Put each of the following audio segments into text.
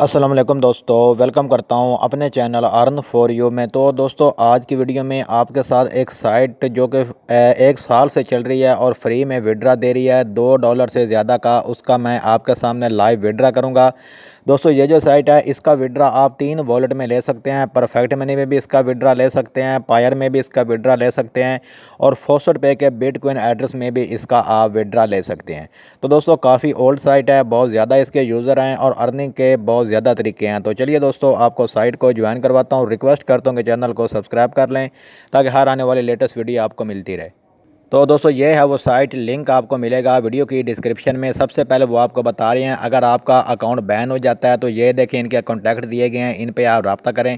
असलम दोस्तों वेलकम करता हूं अपने चैनल अर्न फॉर यू में तो दोस्तों आज की वीडियो में आपके साथ एक साइट जो कि एक साल से चल रही है और फ्री में विड्रा दे रही है दो डॉलर से ज़्यादा का उसका मैं आपके सामने लाइव विड्रा करूंगा दोस्तों ये जो साइट है इसका विड्रा आप तीन वॉलेट में ले सकते हैं परफेक्ट मनी में भी इसका विड्रा ले सकते हैं पायर में भी इसका विड्रा ले सकते हैं और फोसट पे के बिटकॉइन एड्रेस में भी इसका आप विड्रा ले सकते हैं तो दोस्तों काफ़ी ओल्ड साइट है बहुत ज़्यादा इसके यूज़र हैं और अर्निंग के बहुत बहुत ज़्यादा तरीके हैं तो चलिए दोस्तों आपको साइट को ज्वाइन करवाता हूँ रिक्वेस्ट करता हूँ कि चैनल को सब्सक्राइब कर लें ताकि हर आने वाली लेटेस्ट वीडियो आपको मिलती रहे तो दोस्तों ये है वो साइट लिंक आपको मिलेगा वीडियो की डिस्क्रिप्शन में सबसे पहले वो आपको बता रहे हैं अगर आपका अकाउंट बैन हो जाता है तो ये देखें इनके कॉन्टैक्ट दिए गए हैं इन पे आप रबता करें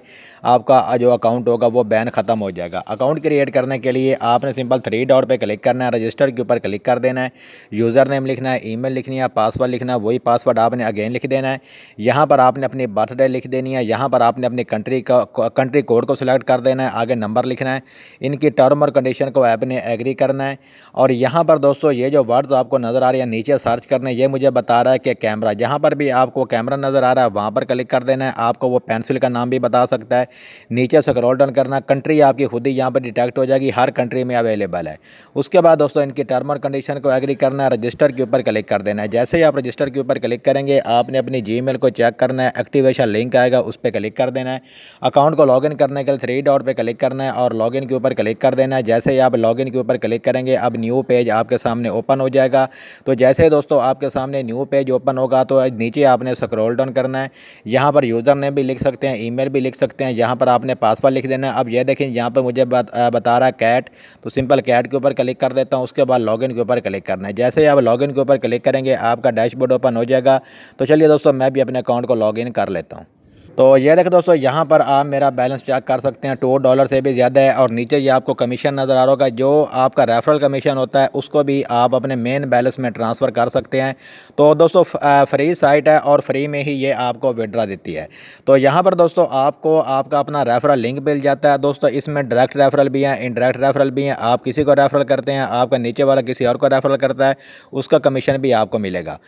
आपका जो अकाउंट होगा वो बैन ख़त्म हो जाएगा अकाउंट क्रिएट करने के लिए आपने सिंपल थ्री डॉट पर क्लिक करना है रजिस्टर के ऊपर क्लिक कर देना है यूज़र नेम लिखना है ई लिखनी है पासवर्ड लिखना है वही पासवर्ड आपने अगेन लिख देना है यहाँ पर आपने अपनी बर्थडे लिख देनी है यहाँ पर आपने अपनी कंट्री का कंट्री कोड को सिलेक्ट कर देना है आगे नंबर लिखना है इनकी टर्म और कंडीशन को आपने एग्री करना करना है और यहाँ पर दोस्तों ये जो वर्ड्स आपको नज़र आ रहे हैं नीचे सर्च करने ये मुझे बता रहा है कि कैमरा जहाँ पर भी आपको कैमरा नज़र आ रहा है वहाँ पर क्लिक कर देना है आपको वो पेंसिल का नाम भी बता सकता है नीचे स्क्रॉल डाउन करना कंट्री आपकी खुद ही यहाँ पर डिटेक्ट हो जाएगी हर कंट्री में अवेलेबल है उसके बाद दोस्तों इनकी टर्म और कंडीशन को एग्री करना है रजिस्टर के ऊपर क्लिक कर देना है जैसे ही आप रजिस्टर के ऊपर क्लिक करेंगे आपने अपनी जी को चेक करना है एक्टिवेशन लिंक आएगा उस पर क्लिक कर देना है अकाउंट को लॉग करने के लिए थ्री डॉट पर क्लिक करना है और लॉग के ऊपर क्लिक कर देना है जैसे ही आप लॉग के ऊपर क्लिक करेंगे अब न्यू पेज आपके सामने ओपन हो जाएगा तो जैसे दोस्तों आपके सामने न्यू पेज ओपन होगा तो नीचे आपने स्क्रॉल डाउन करना है यहाँ पर यूज़र नेम भी लिख सकते हैं ईमेल भी लिख सकते हैं यहाँ पर आपने पासवर्ड लिख देना है अब यह देखें यहाँ पर मुझे बता रहा है कैट तो सिंपल कैट के ऊपर क्लिक कर देता हूँ उसके बाद लॉग के ऊपर क्लिक करना है जैसे आप लॉग के ऊपर क्लिक करेंगे आपका डैशबोर्ड ओपन हो जाएगा तो चलिए दोस्तों मैं भी अपने अकाउंट को लॉग कर लेता हूँ तो ये देखो दोस्तों यहाँ पर आप मेरा बैलेंस चेक कर सकते हैं टू डॉलर से भी ज़्यादा है और नीचे ये आपको कमीशन नज़र आ रहा होगा जो आपका रेफरल कमीशन होता है उसको भी आप अपने मेन बैलेंस में ट्रांसफ़र कर सकते हैं तो दोस्तों फ्री साइट है और फ्री में ही ये आपको विड्रा देती है तो यहाँ पर दोस्तों आपको आपका अपना रेफरल लिंक मिल जाता है दोस्तों इसमें डायरेक्ट रेफरल भी हैं इनडायरेक्ट रेफरल भी हैं आप किसी को रेफरल करते हैं आपका नीचे वाला किसी और को रेफरल करता है उसका कमीशन भी आपको मिलेगा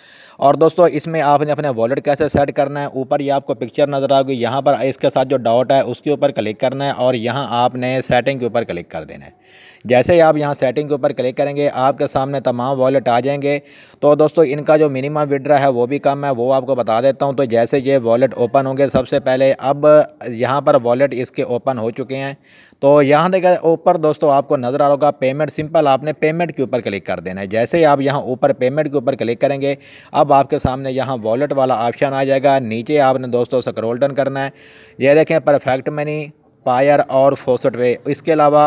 और दोस्तों इसमें आपने अपने वॉलेट कैसे सेट करना है ऊपर ये आपको पिक्चर नज़र आएगी यहाँ पर इसके साथ जो डॉट है उसके ऊपर क्लिक करना है और यहाँ आपने सेटिंग के ऊपर क्लिक कर देना है जैसे ही आप यहाँ सेटिंग के ऊपर क्लिक करेंगे आपके सामने तमाम वॉलेट आ जाएंगे तो दोस्तों इनका जो मिनिमम विड्रा है वो भी कम है वो आपको बता देता हूँ तो जैसे ये वॉलेट ओपन होंगे सबसे पहले अब यहाँ पर वॉलेट इसके ओपन हो चुके हैं तो यहाँ देखा ऊपर दोस्तों आपको नज़र आ रहा होगा पेमेंट सिंपल आपने पेमेंट के ऊपर क्लिक कर देना है जैसे ही आप यहाँ ऊपर पेमेंट के ऊपर क्लिक करेंगे अब अब आपके सामने यहाँ वॉलेट वाला ऑप्शन आ जाएगा नीचे आपने दोस्तों स्क्रोल डन करना है ये देखें परफेक्ट मनी पायर और फोसट पे इसके अलावा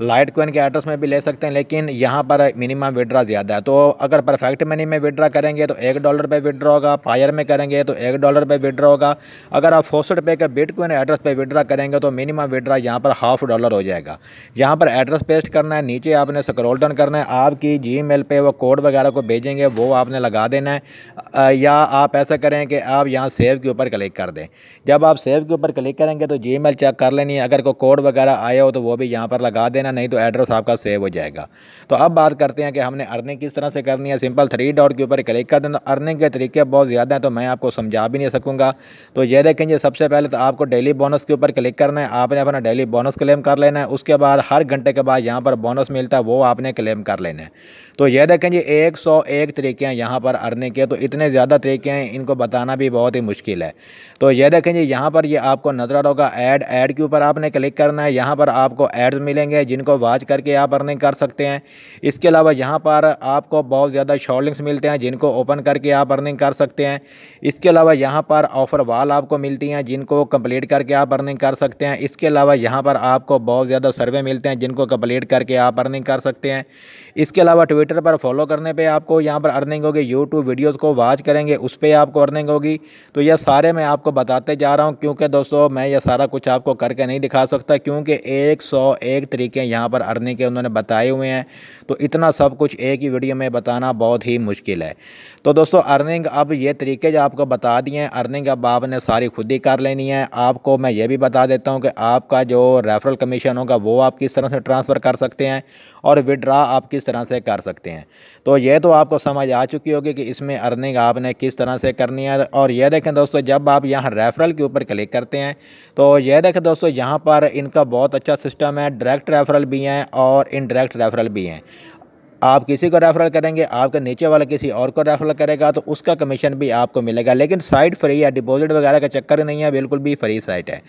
लाइट कोइन के एड्रेस में भी ले सकते हैं लेकिन यहाँ पर मिनिमम विड्रा ज़्यादा है तो अगर परफेक्ट मनी में विड्रा करेंगे तो एक डॉलर पे विड्रा होगा पायर में करेंगे तो एक डॉलर पे विड्रा होगा अगर आप फोसट पे के बिट कोइन एड्रेस पे विड्रा करेंगे तो मिनिमम विड्रा यहाँ पर हाफ डॉलर हो जाएगा यहाँ पर एड्रेस पेस्ट करना है नीचे आपने स्क्रोल डन करना है आपकी जी मेल पर वो कोड वगैरह को भेजेंगे वो आपने लगा देना है या आप ऐसा करें कि आप यहाँ सेव के ऊपर क्लिक कर दें जब आप सेव के ऊपर क्लिक करेंगे तो जी चेक कर लेनी है अगर कोई कोड वगैरह आया हो तो वो भी यहाँ पर लगा देना नहीं तो एड्रेस आपका सेव हो जाएगा तो अब बात करते हैं कि हमने अर्निंग किस तरह से करनी है सिंपल थ्री डॉट के ऊपर क्लिक कर देना अर्निंग के तरीके बहुत ज़्यादा हैं तो मैं आपको समझा भी नहीं सकूँगा तो ये देखें जी सबसे पहले तो आपको डेली बोनस के ऊपर क्लिक करना है आपने अपना डेली बोनस क्लेम कर लेना है उसके बाद हर घंटे के बाद यहाँ पर बोनस मिलता है वो आपने क्लेम कर लेना है तो ये देखें जी एक सौ एक तरीके हैं यहाँ पर अर्निंग के तो इतने ज़्यादा तरीके हैं इनको बताना भी बहुत ही मुश्किल है तो ये देखें जी यहाँ पर ये आपको नजर होगा ऐड ऐड के ऊपर आपने क्लिक करना है यहाँ पर आपको एड्स मिलेंगे जिनको वाच करके आप अर्निंग कर सकते हैं इसके अलावा यहाँ पर आपको बहुत ज़्यादा शॉर्ट लिंक्स मिलते हैं जिनको ओपन करके आप अर्निंग कर सकते हैं इसके अलावा यहाँ पर ऑफर वाल आपको मिलती हैं जिनको कंप्लीट करके आप अर्निंग कर सकते हैं इसके अलावा यहाँ पर आपको बहुत ज़्यादा सर्वे मिलते हैं जिनको कंप्लीट करके आप अर्निंग कर सकते हैं इसके अलावा ट्विटर पर फॉलो करने पर आपको यहाँ पर अर्निंग होगी यूट्यूब वीडियोज़ को वाच करेंगे उस पर आपको अर्निंग होगी तो यह सारे मैं आपको बताते जा रहा हूँ क्योंकि दोस्तों मैं यह सारा कुछ आपको करके नहीं नहीं दिखा सकता क्योंकि एक सौ एक तरीके यहाँ पर अर्निंग के उन्होंने बताए हुए हैं तो इतना सब कुछ एक ही वीडियो में बताना बहुत ही मुश्किल है तो दोस्तों अर्निंग अब ये तरीके जो आपको बता दिए हैं अर्निंग अब आपने सारी खुद ही कर लेनी है आपको मैं ये भी बता देता हूँ कि आपका जो रेफरल कमीशन होगा वो आप किस तरह से ट्रांसफ़र कर सकते हैं और विड्रा आप किस तरह से कर सकते हैं तो ये तो आपको समझ आ चुकी होगी कि इसमें अर्निंग आपने किस तरह से करनी है और यह देखें दोस्तों जब आप यहाँ रेफरल के ऊपर क्लिक करते हैं तो यह देखें दोस्तों यहाँ पर इनका बहुत अच्छा सिस्टम है डायरेक्ट रेफरल भी हैं और इनडायरेक्ट रेफरल भी हैं आप किसी को रेफरल करेंगे आपके नीचे वाला किसी और को रेफरल करेगा तो उसका कमीशन भी आपको मिलेगा लेकिन साइट फ्री है डिपॉजिट वगैरह का चक्कर नहीं है बिल्कुल भी फ्री साइट है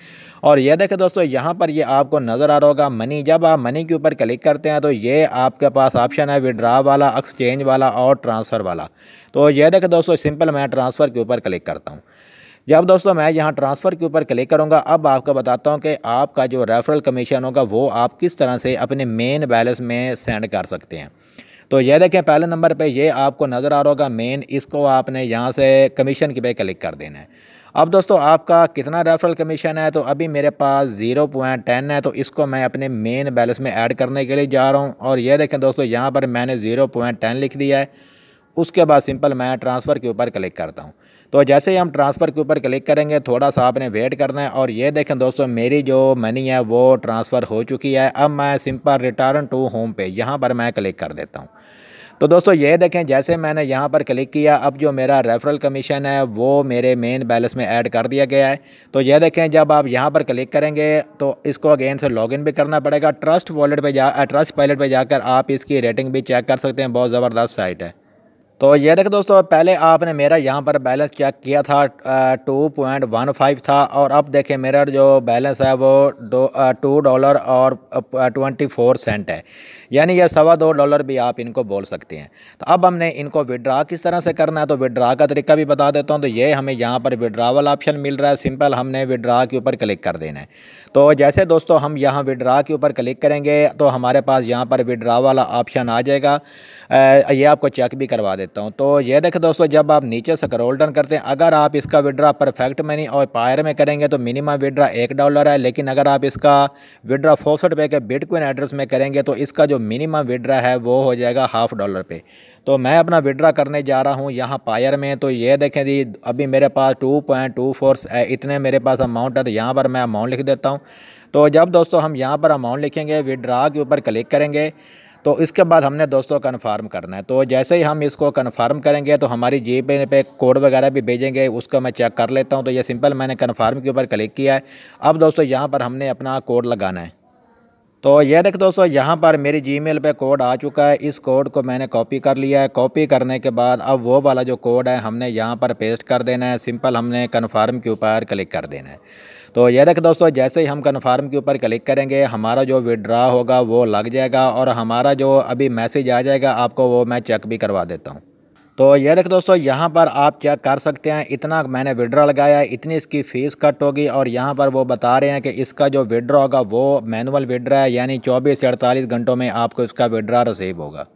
और ये देखें दोस्तों यहाँ पर ये आपको नज़र आ रहा होगा मनी जब आप मनी के ऊपर क्लिक करते हैं तो ये आपके पास ऑप्शन है विड्रा वाला एक्सचेंज वाला और ट्रांसफ़र वाला तो यह देखें दोस्तों सिंपल मैं ट्रांसफ़र के ऊपर क्लिक करता हूँ जब दोस्तों मैं यहाँ ट्रांसफ़र के ऊपर क्लिक करूँगा अब आपको बताता हूँ कि आपका जो रेफरल कमीशन होगा वो आप किस तरह से अपने मेन बैलेंस में सेंड कर सकते हैं तो ये देखें पहले नंबर पे ये आपको नज़र आ रहा होगा मेन इसको आपने यहाँ से कमीशन की पे क्लिक कर देना है अब दोस्तों आपका कितना रेफरल कमीशन है तो अभी मेरे पास ज़ीरो पॉइंट टेन है तो इसको मैं अपने मेन बैलेंस में ऐड करने के लिए जा रहा हूँ और ये देखें दोस्तों यहाँ पर मैंने ज़ीरो पॉइंट टेन लिख दिया है उसके बाद सिंपल मैं ट्रांसफ़र के ऊपर क्लिक करता हूँ तो जैसे ही हम ट्रांसफ़र के ऊपर क्लिक करेंगे थोड़ा सा आपने वेट करना है और ये देखें दोस्तों मेरी जो मनी है वो ट्रांसफ़र हो चुकी है अब मैं सिंपल रिटर्न टू होम पे यहाँ पर मैं क्लिक कर देता हूँ तो दोस्तों ये देखें जैसे मैंने यहाँ पर क्लिक किया अब जो मेरा रेफरल कमीशन है वो मेरे मेन बैलेंस में ऐड कर दिया गया है तो ये देखें जब आप यहाँ पर क्लिक करेंगे तो इसको अगेन से लॉगिन भी करना पड़ेगा ट्रस्ट वॉलेट पे जा ट्रस्ट पायलट पे जाकर आप इसकी रेटिंग भी चेक कर सकते हैं बहुत ज़बरदस्त साइट है तो ये देखो दोस्तों पहले आपने मेरा यहाँ पर बैलेंस चेक किया था टू पॉइंट वन फाइव था और अब देखें मेरा जो बैलेंस है वो दो टू डॉलर और ट्वेंटी फोर सेंट है यानी ये सवा दो डॉलर भी आप इनको बोल सकते हैं तो अब हमने इनको विड्रा किस तरह से करना है तो विड्रा का तरीका भी बता देता हूँ तो ये हमें यहाँ पर विड्रा वाला ऑप्शन मिल रहा है सिंपल हमने विड्रा के ऊपर क्लिक कर देना है तो जैसे दोस्तों हम यहाँ विड्रा के ऊपर क्लिक करेंगे तो हमारे पास यहाँ पर विड्रा वाला ऑप्शन आ जाएगा ये आपको चेक भी करवा देता हूँ तो ये देखें दोस्तों जब आप नीचे से करोल डन करते हैं अगर आप इसका विड्रा परफेक्ट में नहीं और पायर में करेंगे तो मिनिमम विड्रा एक डॉलर है लेकिन अगर आप इसका विड्रा फोसठ पे के बिटकॉइन एड्रेस में करेंगे तो इसका जो मिनिमम विड्रा है वो हो जाएगा हाफ डॉलर पे तो मैं अपना विड्रा करने जा रहा हूँ यहाँ पायर में तो ये देखें जी अभी मेरे पास टू पॉइंट टू फोर इतने मेरे पास अमाउंट है तो यहाँ पर मैं अमाउंट लिख देता हूँ तो जब दोस्तों हम यहाँ पर अमाउंट लिखेंगे विड्रा के ऊपर क्लिक करेंगे तो इसके बाद हमने दोस्तों कन्फर्म करना है तो जैसे ही हम इसको कन्फर्म करेंगे तो हमारी जी पे पे कोड वगैरह भी भेजेंगे उसको मैं चेक कर लेता हूँ तो ये सिंपल मैंने कन्फर्म के ऊपर क्लिक किया है अब दोस्तों यहाँ पर हमने अपना कोड लगाना है तो ये देख दोस्तों यहाँ पर मेरी मेल पर कोड आ चुका है इस कोड को मैंने कॉपी कर लिया है कॉपी करने के बाद अब वो वाला जो कोड है हमने यहाँ पर पेस्ट कर देना है सिंपल हमने कन्फर्म के ऊपर क्लिक कर देना है तो ये देख दोस्तों जैसे ही हम कन्फर्म के ऊपर क्लिक करेंगे हमारा जो विड्रा होगा वो लग जाएगा और हमारा जो अभी मैसेज आ जाएगा आपको वो मैं चेक भी करवा देता हूँ तो ये देख दोस्तों यहाँ पर आप चेक कर सकते हैं इतना मैंने विड्रा लगाया इतनी इसकी फ़ीस कट होगी और यहाँ पर वो बता रहे हैं कि इसका जो विड्रा होगा वो मैनुअल विड्रा है यानी चौबीस से अड़तालीस घंटों में आपको इसका विड्रा रिसीव होगा